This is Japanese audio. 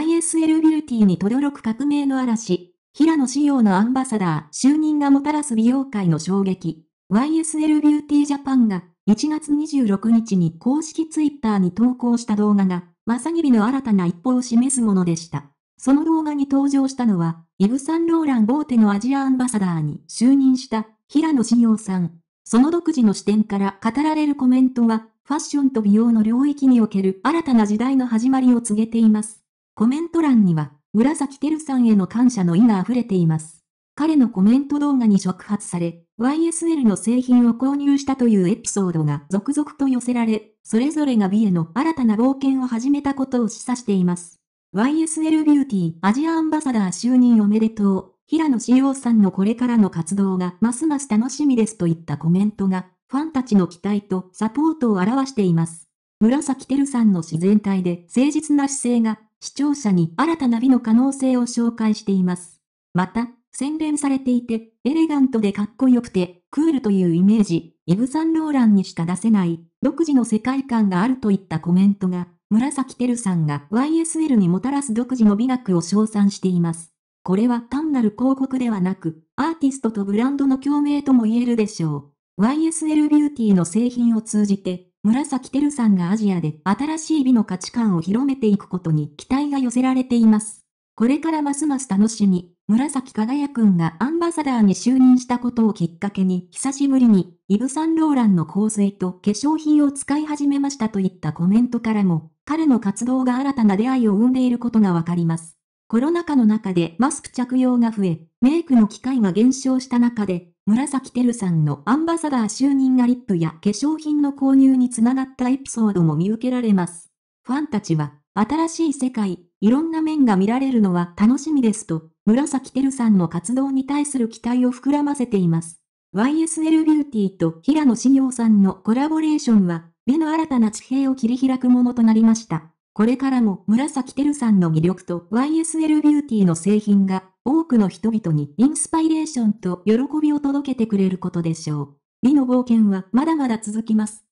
YSL ビューティーに轟く革命の嵐、平野紫耀のアンバサダー就任がもたらす美容界の衝撃。YSL ビューティージャパンが1月26日に公式ツイッターに投稿した動画が、まさぎびの新たな一歩を示すものでした。その動画に登場したのは、イブ・サンローラン・ボーテのアジアアンバサダーに就任した平野紫耀さん。その独自の視点から語られるコメントは、ファッションと美容の領域における新たな時代の始まりを告げています。コメント欄には、紫てるさんへの感謝の意が溢れています。彼のコメント動画に触発され、YSL の製品を購入したというエピソードが続々と寄せられ、それぞれが美への新たな冒険を始めたことを示唆しています。YSL ビューティーアジアアンバサダー就任おめでとう。平野志陽さんのこれからの活動がますます楽しみですといったコメントが、ファンたちの期待とサポートを表しています。紫てるさんの自然体で誠実な姿勢が視聴者に新たな美の可能性を紹介しています。また、洗練されていて、エレガントでかっこよくて、クールというイメージ、イブ・サンローランにしか出せない、独自の世界観があるといったコメントが、紫テルさんが YSL にもたらす独自の美学を称賛しています。これは単なる広告ではなく、アーティストとブランドの共鳴とも言えるでしょう。YSL ビューティーの製品を通じて、紫崎輝さんがアジアで新しい美の価値観を広めていくことに期待が寄せられています。これからますます楽しみ、紫輝くんがアンバサダーに就任したことをきっかけに、久しぶりに、イブ・サンローランの香水と化粧品を使い始めましたといったコメントからも、彼の活動が新たな出会いを生んでいることがわかります。コロナ禍の中でマスク着用が増え、メイクの機会が減少した中で、紫てるさんのアンバサダー就任がリップや化粧品の購入につながったエピソードも見受けられます。ファンたちは、新しい世界、いろんな面が見られるのは楽しみですと、紫てるさんの活動に対する期待を膨らませています。YSL ビューティーと平野紫耀さんのコラボレーションは、美の新たな地平を切り開くものとなりました。これからも紫てるさんの魅力と YSL ビューティーの製品が多くの人々にインスパイレーションと喜びを届けてくれることでしょう。美の冒険はまだまだ続きます。